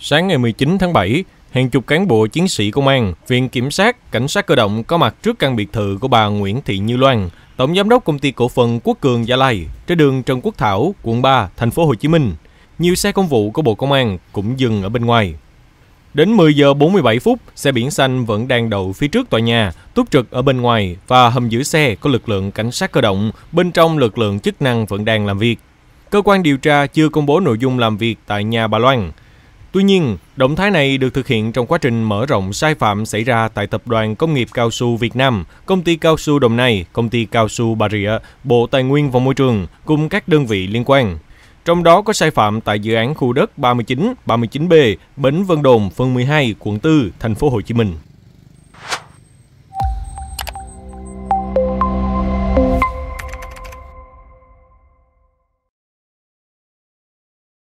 Sáng ngày 19 tháng 7, hàng chục cán bộ chiến sĩ công an, viện kiểm sát, cảnh sát cơ động có mặt trước căn biệt thự của bà Nguyễn Thị Như Loan, tổng giám đốc công ty cổ phần Quốc Cường Gia Lai, trên đường Trần Quốc Thảo, quận 3, thành phố Hồ Chí Minh. Nhiều xe công vụ của Bộ Công an cũng dừng ở bên ngoài. Đến 10 giờ 47 phút, xe biển xanh vẫn đang đậu phía trước tòa nhà, túc trực ở bên ngoài và hầm giữ xe có lực lượng cảnh sát cơ động, bên trong lực lượng chức năng vẫn đang làm việc. Cơ quan điều tra chưa công bố nội dung làm việc tại nhà bà Loan. Tuy nhiên, động thái này được thực hiện trong quá trình mở rộng sai phạm xảy ra tại Tập đoàn Công nghiệp Cao su Việt Nam, Công ty Cao su Đồng Nai, Công ty Cao su Bà Rịa, Bộ Tài nguyên và Môi trường cùng các đơn vị liên quan. Trong đó có sai phạm tại dự án khu đất 39, 39B, Bến Vân Đồn, phường 12, quận 4, thành phố Hồ Chí Minh.